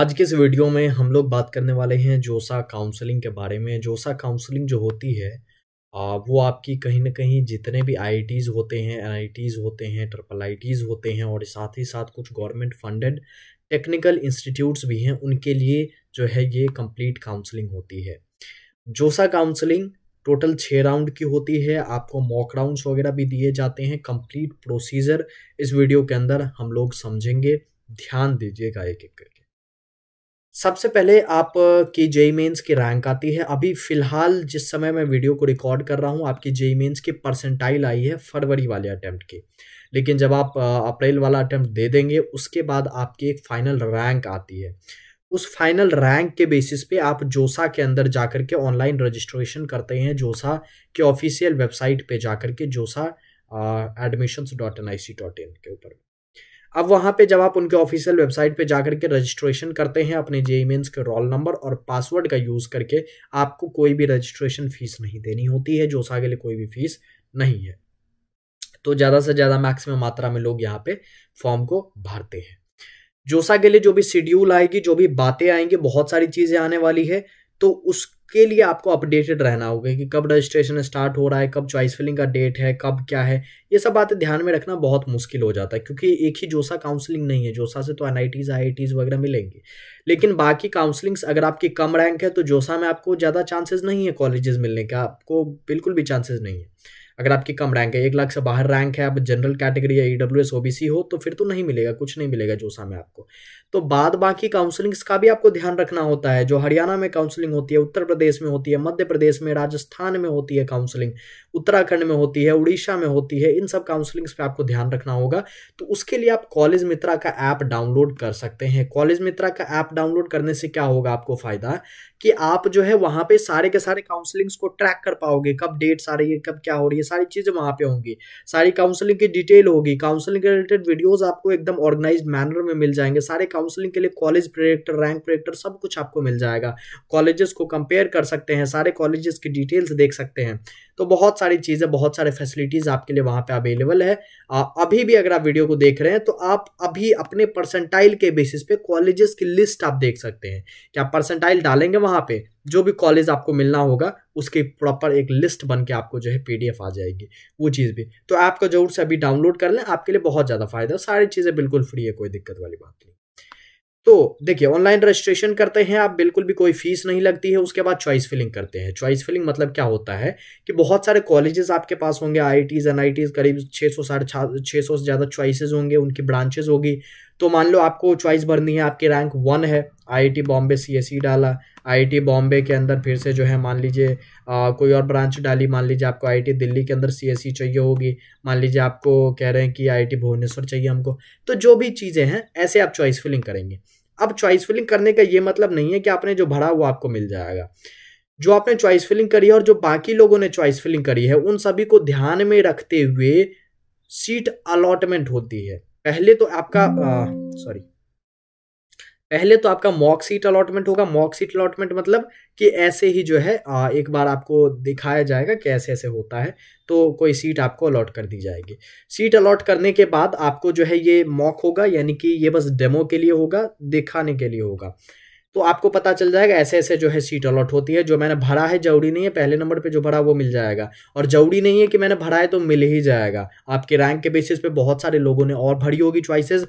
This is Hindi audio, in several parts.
आज के इस वीडियो में हम लोग बात करने वाले हैं जोसा काउंसलिंग के बारे में जोसा काउंसलिंग जो होती है वो आपकी कहीं ना कहीं जितने भी आई होते हैं एन होते हैं ट्रिपल आई होते हैं और साथ ही साथ कुछ गवर्नमेंट फंडेड टेक्निकल इंस्टीट्यूट्स भी हैं उनके लिए जो है ये कंप्लीट काउंसलिंग होती है जोसा काउंसलिंग टोटल छः राउंड की होती है आपको मॉक राउंड्स वगैरह भी दिए जाते हैं कंप्लीट प्रोसीजर इस वीडियो के अंदर हम लोग समझेंगे ध्यान दीजिएगा एक एक करके सबसे पहले आप की जेई मेन्स की रैंक आती है अभी फ़िलहाल जिस समय मैं वीडियो को रिकॉर्ड कर रहा हूँ आपकी जेई मेन्स की परसेंटाइल आई है फरवरी वाले अटैम्प्ट की लेकिन जब आप अप्रैल वाला अटैम्प्ट दे देंगे उसके बाद आपकी एक फ़ाइनल रैंक आती है उस फाइनल रैंक के बेसिस पे आप जोसा के अंदर जाकर के ऑनलाइन रजिस्ट्रेशन करते हैं जोसा के ऑफिशियल वेबसाइट पे जाकर के JoSAA admissions dot N I C dot in के ऊपर अब वहाँ पे जब आप उनके ऑफिशियल वेबसाइट पे जाकर के रजिस्ट्रेशन करते हैं अपने जे मीन्स के रोल नंबर और पासवर्ड का यूज़ करके आपको कोई भी रजिस्ट्रेशन फीस नहीं देनी होती है जोसा के लिए कोई भी फीस नहीं है तो ज़्यादा से ज़्यादा मैक्सिमम मात्रा में लोग यहाँ पे फॉर्म को भरते हैं जोसा के लिए जो भी शेड्यूल आएगी जो भी बातें आएंगी बहुत सारी चीज़ें आने वाली है तो उसके लिए आपको अपडेटेड रहना होगा कि कब रजिस्ट्रेशन स्टार्ट हो रहा है कब चॉइस फिलिंग का डेट है कब क्या है ये सब बातें ध्यान में रखना बहुत मुश्किल हो जाता है क्योंकि एक ही जोसा काउंसलिंग नहीं है जोसा से तो N I Ts I Ts वगैरह मिलेंगी लेकिन बाकी काउंसलिंग्स अगर आपकी कम रैंक है तो जोसा में आपको ज़्यादा चांसेस नहीं है कॉलेजेस मिलने का आपको बिल्कुल भी चांसेस नहीं है अगर आपकी कम रैंक है एक लाख से बाहर रैंक है आप जनरल कैटेगरी या E W S O B C हो तो फिर तो नहीं मिलेगा कुछ नहीं मिलेगा जोसा में आपको तो बाद बाकी काउंसलिंग्स का भी आपको ध्यान रखना होता है जो हरियाणा में काउंसलिंग होती है उत्तर प्रदेश में होती है मध्य प्रदेश में राजस्थान में होती है काउंसलिंग उत्तराखंड में होती है उड़ीसा में होती है इन सब काउंसलिंग्स पे आपको ध्यान रखना होगा तो उसके लिए आप कॉलेज मित्रा का ऐप डाउनलोड कर सकते हैं कॉलेज मित्रा का ऐप डाउनलोड करने से क्या होगा आपको फ़ायदा कि आप जो है वहां पे सारे के सारे काउंसलिंग्स को ट्रैक कर पाओगे कब डेट्स आ रही है कब क्या हो रही है सारी चीज़ें वहां पे होंगी सारी काउंसलिंग की डिटेल होगी काउंसलिंग के रिलेटेड वीडियोज़ आपको एकदम ऑर्गेनाइज मैनर में मिल जाएंगे सारे काउंसलिंग के लिए कॉलेज प्रेडिक्टर रैंक प्रेडिक्टर सब कुछ आपको मिल जाएगा कॉलेजेस को कंपेयर कर सकते हैं सारे कॉलेजेस की डिटेल्स देख सकते हैं तो बहुत सारी चीज़ें बहुत सारे फैसिलिटीज़ आपके लिए वहाँ पे अवेलेबल है आ, अभी भी अगर आप वीडियो को देख रहे हैं तो आप अभी अपने परसेंटाइल के बेसिस पे कॉलेजेस की लिस्ट आप देख सकते हैं कि आप परसेंटाइल डालेंगे वहाँ पे जो भी कॉलेज आपको मिलना होगा उसकी प्रॉपर एक लिस्ट बन के आपको जो है पीडीएफ आ जाएगी वो चीज़ भी तो ऐप को जरूर से अभी डाउनलोड कर लें आपके लिए बहुत ज़्यादा फायदा है सारी चीज़ें बिल्कुल फ्री है कोई दिक्कत वाली बात नहीं तो देखिए ऑनलाइन रजिस्ट्रेशन करते हैं आप बिल्कुल भी कोई फीस नहीं लगती है उसके बाद चॉइस फिलिंग करते हैं चॉइस फिलिंग मतलब क्या होता है कि बहुत सारे कॉलेजेस आपके पास होंगे आई टीज़ एन आई टीज़ करीब छः सौ साढ़े छः सौ से ज़्यादा चॉइसेस होंगे उनकी ब्रांचेज होगी तो मान लो आपको चॉइस भरनी है आपकी रैंक वन है आई बॉम्बे सी डाला आई बॉम्बे के अंदर फिर से जो है मान लीजिए कोई और ब्रांच डाली मान लीजिए आपको आई दिल्ली के अंदर सी e चाहिए होगी मान लीजिए आपको कह रहे हैं कि आई भुवनेश्वर चाहिए हमको तो जो भी चीज़ें हैं ऐसे आप चॉइस फिलिंग करेंगे अब चॉइस फिलिंग करने का ये मतलब नहीं है कि आपने जो भरा वो आपको मिल जाएगा जो आपने चॉइस फिलिंग करी है और जो बाकी लोगों ने चॉइस फिलिंग करी है उन सभी को ध्यान में रखते हुए सीट अलॉटमेंट होती है पहले तो आपका सॉरी hmm. पहले तो आपका मॉक सीट अलॉटमेंट होगा मॉक सीट अलॉटमेंट मतलब कि ऐसे ही जो है एक बार आपको दिखाया जाएगा कि ऐसे ऐसे होता है तो कोई सीट आपको अलॉट कर दी जाएगी सीट अलॉट करने के बाद आपको जो है ये मॉक होगा यानी कि ये बस डेमो के लिए होगा दिखाने के लिए होगा तो आपको पता चल जाएगा ऐसे ऐसे जो है सीट अलॉट होती है जो मैंने भरा है जरूरी नहीं है पहले नंबर पे जो भरा वो मिल जाएगा और जरूरी नहीं है कि मैंने भरा है तो मिल ही जाएगा आपके रैंक के बेसिस पे बहुत सारे लोगों ने और भरी होगी चॉइसेस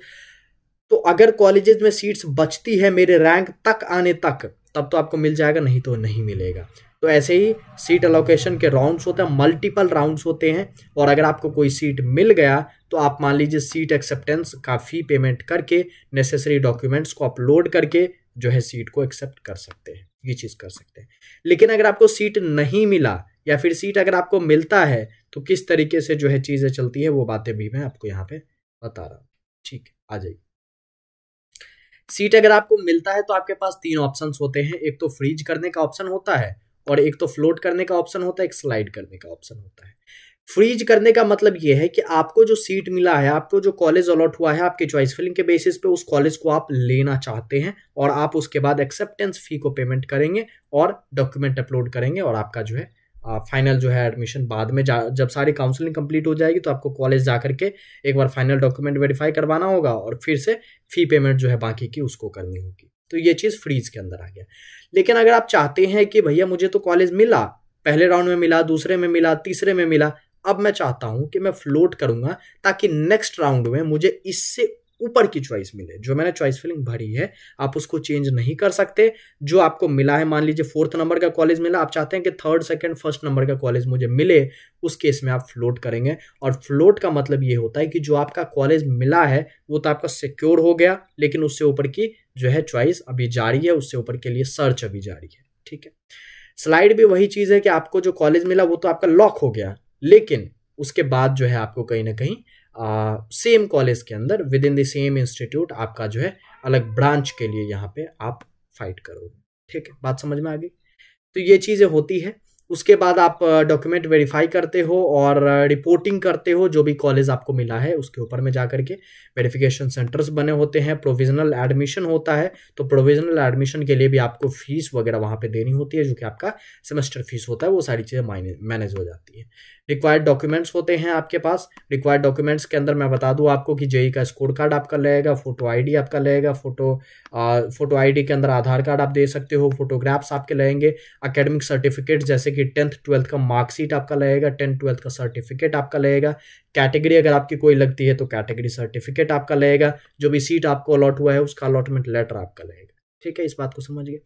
तो अगर कॉलेजेस में सीट्स बचती है मेरे रैंक तक आने तक तब तो आपको मिल जाएगा नहीं तो नहीं मिलेगा तो ऐसे ही सीट अलोकेशन के राउंड्स होते हैं मल्टीपल राउंड्स होते हैं और अगर आपको कोई सीट मिल गया तो आप मान लीजिए सीट एक्सेप्टेंस का फ़ी पेमेंट करके नेसेसरी डॉक्यूमेंट्स को अपलोड करके जो है सीट को एक्सेप्ट कर सकते हैं ये चीज़ कर सकते हैं लेकिन अगर आपको सीट नहीं मिला या फिर सीट अगर आपको मिलता है तो किस तरीके से जो है चीज़ें चलती है वो बातें भी मैं आपको यहाँ पर बता रहा हूँ ठीक आ जाइए सीट अगर आपको मिलता है तो आपके पास तीन ऑप्शन होते हैं एक तो फ्रीज करने का ऑप्शन होता है और एक तो फ्लोट करने का ऑप्शन होता है एक स्लाइड करने का ऑप्शन होता है फ्रीज करने का मतलब यह है कि आपको जो सीट मिला है आपको जो कॉलेज अलॉट हुआ है आपके चॉइस फिलिंग के बेसिस पे उस कॉलेज को आप लेना चाहते हैं और आप उसके बाद एक्सेप्टेंस फी को पेमेंट करेंगे और डॉक्यूमेंट अपलोड करेंगे और आपका जो है फाइनल जो है एडमिशन बाद में जब सारी काउंसलिंग कंप्लीट हो जाएगी तो आपको कॉलेज जा करके एक बार फाइनल डॉक्यूमेंट वेरीफाई करवाना होगा और फिर से फ़ी पेमेंट जो है बाकी की उसको करनी होगी तो ये चीज़ फ्रीज के अंदर आ गया लेकिन अगर आप चाहते हैं कि भैया मुझे तो कॉलेज मिला पहले राउंड में मिला दूसरे में मिला तीसरे में मिला अब मैं चाहता हूँ कि मैं फ्लोट करूँगा ताकि नेक्स्ट राउंड में मुझे इससे ऊपर की चॉइस मिले जो मैंने चॉइस फिलिंग भरी है आप उसको चेंज नहीं कर सकते जो आपको मिला है मान लीजिए फोर्थ नंबर का कॉलेज मिला आप चाहते हैं कि थर्ड सेकंड फर्स्ट नंबर का कॉलेज मुझे मिले उस केस में आप फ्लोट करेंगे और फ्लोट का मतलब ये होता है कि जो आपका कॉलेज मिला है वो तो आपका सिक्योर हो गया लेकिन उससे ऊपर की जो है चॉइस अभी जारी है उससे ऊपर के लिए सर्च अभी जारी है ठीक है स्लाइड भी वही चीज़ है कि आपको जो कॉलेज मिला वो तो आपका लॉक हो गया लेकिन उसके बाद जो है आपको कहीं ना कहीं सेम कॉलेज के अंदर within the same institute आपका जो है अलग ब्रांच के लिए यहाँ पे आप फाइट करोगे ठीक है बात समझ में आ गई तो ये चीज़ें होती है उसके बाद आप डॉक्यूमेंट वेरीफाई करते हो और रिपोर्टिंग करते हो जो भी कॉलेज आपको मिला है उसके ऊपर में जा करके वेरिफिकेशन सेंटर्स बने होते हैं प्रोविजनल एडमिशन होता है तो प्रोविजनल एडमिशन के लिए भी आपको फीस वगैरह वहाँ पे देनी होती है जो कि आपका सेमेस्टर फीस होता है वो सारी चीज़ें मैनेज हो जाती है रिक्वायर्ड डॉक्यूमेंट्स होते हैं आपके पास रिक्वायर्ड डॉक्यूमेंट्स के अंदर मैं बता दूँ आपको कि जेई e e का स्कोर कार्ड आपका लगेगा फोटो आई आपका लगेगा फोटो फोटो आईडी के अंदर आधार कार्ड आप दे सकते हो फोटोग्राफ्स आपके लगेंगे अकेडमिक सर्टिफिकेट जैसे कि टेंथ ट्वेल्थ का मार्कशीट आपका लगेगा टेंथ ट्वेल्थ का सर्टिफिकेट आपका लगेगा कैटेगरी अगर आपकी कोई लगती है तो कैटेगरी सर्टिफिकेट आपका लगेगा जो भी सीट आपको अलॉट हुआ है उसका अलॉटमेंट लेटर आपका लगेगा ठीक है इस बात को समझिए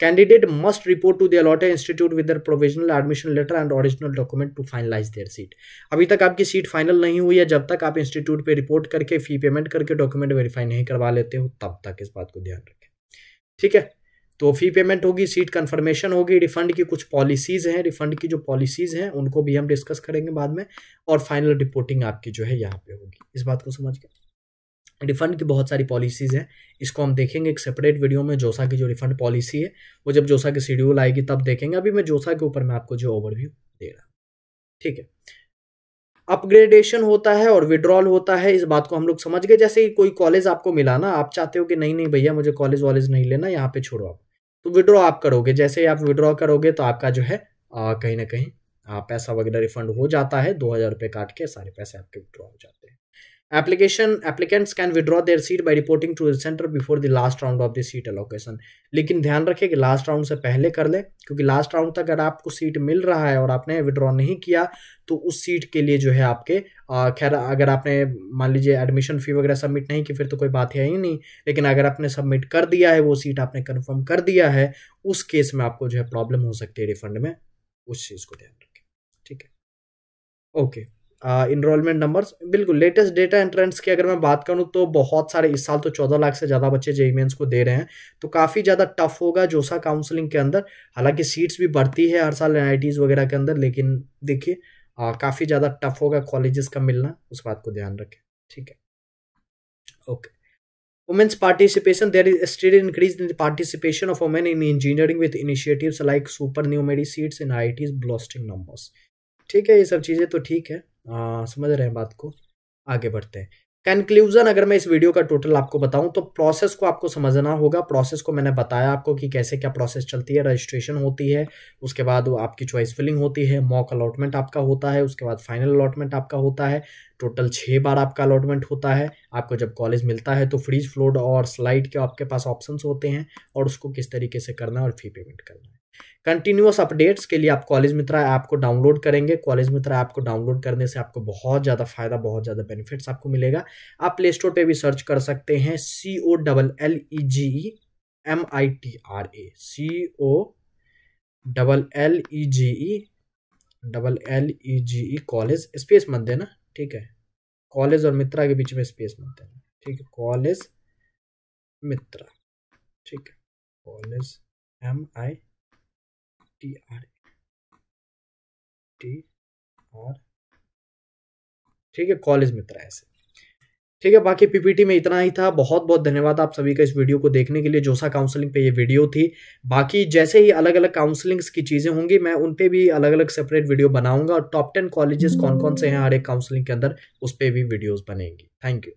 candidate must report to the allotted institute with their provisional admission letter and original document to finalise their seat अभी तक आपकी सीट फाइनल नहीं हुई है जब तक आप इंस्टीट्यूट पे रिपोर्ट करके फी पेमेंट करके डॉक्यूमेंट वेरीफाई नहीं करवा लेते हो तब तक इस बात को ध्यान रखें ठीक है तो फी पेमेंट होगी सीट कन्फर्मेशन होगी रिफंड की कुछ पॉलिसीज़ हैं रिफंड की जो पॉलिसीज़ हैं उनको भी हम डिस्कस करेंगे बाद में और फाइनल रिपोर्टिंग आपकी जो है यहाँ पे होगी इस बात को समझ गया रिफंड की बहुत सारी पॉलिसीज़ हैं इसको हम देखेंगे एक सेपरेट वीडियो में जोसा की जो रिफंड पॉलिसी है वो जब जोसा की शेड्यूल आएगी तब देखेंगे अभी मैं जोसा के ऊपर मैं आपको जो ओवरव्यू दे रहा ठीक है अपग्रेडेशन होता है और विड्रॉल होता है इस बात को हम लोग समझ गए जैसे ही कोई कॉलेज आपको मिला ना आप चाहते हो कि नहीं नहीं भैया मुझे कॉलेज वॉलेज नहीं लेना यहाँ पे छोड़ो आप तो विड्रॉ आप करोगे जैसे ही आप विड्रॉ करोगे तो आपका जो है आ, कहीं ना कहीं आ, पैसा वगैरह रिफंड हो जाता है दो हज़ार रुपये काट के सारे पैसे आपके विड्रॉ हो जाते हैं application applicants can withdraw their seat by reporting to centre before the last round of the seat allocation लेकिन ध्यान रखें कि लास्ट राउंड से पहले कर ले क्योंकि लास्ट राउंड तक अगर आपको सीट मिल रहा है और आपने विड्रॉ नहीं किया तो उस सीट के लिए जो है आपके खैर अगर आपने मान लीजिए एडमिशन फ़ी वगैरह सबमिट नहीं की फिर तो कोई बात है ही नहीं लेकिन अगर आपने सबमिट कर दिया है वो सीट आपने कन्फर्म कर दिया है उस केस में आपको जो है प्रॉब्लम हो सकती है रिफंड में उस चीज़ को ध्यान रखें ठीक है ओके इनरोलमेंट नंबर्स बिल्कुल लेटेस्ट डेटा एंट्रेंस की अगर मैं बात करूँ तो बहुत सारे इस साल तो चौदह लाख से ज़्यादा बच्चे जेई मेन्स e e को दे रहे हैं तो काफ़ी ज़्यादा टफ होगा जोसा काउंसलिंग के अंदर हालांकि सीट्स भी बढ़ती है हर साल एन वगैरह के अंदर लेकिन देखिए काफ़ी ज़्यादा टफ होगा कॉलेजेस का मिलना उस बात को ध्यान रखें ठीक है okay women's participation there is a increase participation of the in engineering women in like supernumerary supernumerary seats in IITs boosting numbers ठीक है ये सब चीज़ें तो ठीक है आ, समझ रहे हैं बात को आगे बढ़ते हैं कंक्लूजन अगर मैं इस वीडियो का टोटल आपको बताऊं तो प्रोसेस को आपको समझना होगा प्रोसेस को मैंने बताया आपको कि कैसे क्या प्रोसेस चलती है रजिस्ट्रेशन होती है उसके बाद आपकी चॉइस फिलिंग होती है मॉक अलॉटमेंट आपका होता है उसके बाद फाइनल अलॉटमेंट आपका होता है टोटल छः बार आपका अलॉटमेंट होता है आपको जब कॉलेज मिलता है तो फ्रीज फ्लोड और स्लाइड के आपके पास ऑप्शंस होते हैं और उसको किस तरीके से करना है और फी पेमेंट करना है कंटिन्यूस अपडेट्स के लिए आप कॉलेज मित्रा ऐप को डाउनलोड करेंगे कॉलेज मित्रा ऐप को डाउनलोड करने से आपको बहुत ज़्यादा फायदा बहुत ज़्यादा बेनिफिट्स आपको मिलेगा आप प्ले स्टोर पर भी सर्च कर सकते हैं C O double L E G E M I T R A C O double L E G E double L E G E college space मत देना ठीक है कॉलेज और मित्रा के बीच में स्पेस मिलते हैं ठीक है कॉलेज मित्रा ठीक है college M I T R T R ठीक है कॉलेज मित्रा ऐसे ठीक है बाकी पीपीटी में इतना ही था बहुत बहुत धन्यवाद आप सभी का इस वीडियो को देखने के लिए जोसा काउंसलिंग पे ये वीडियो थी बाकी जैसे ही अलग अलग काउंसलिंग्स की चीज़ें होंगी मैं उन पे भी अलग अलग सेपरेट वीडियो बनाऊंगा और टॉप टेन कॉलेजेस कौन कौन से हैं हर एक काउंसलिंग के अंदर उस पर भी वीडियोज़ बनेंगी थैंक यू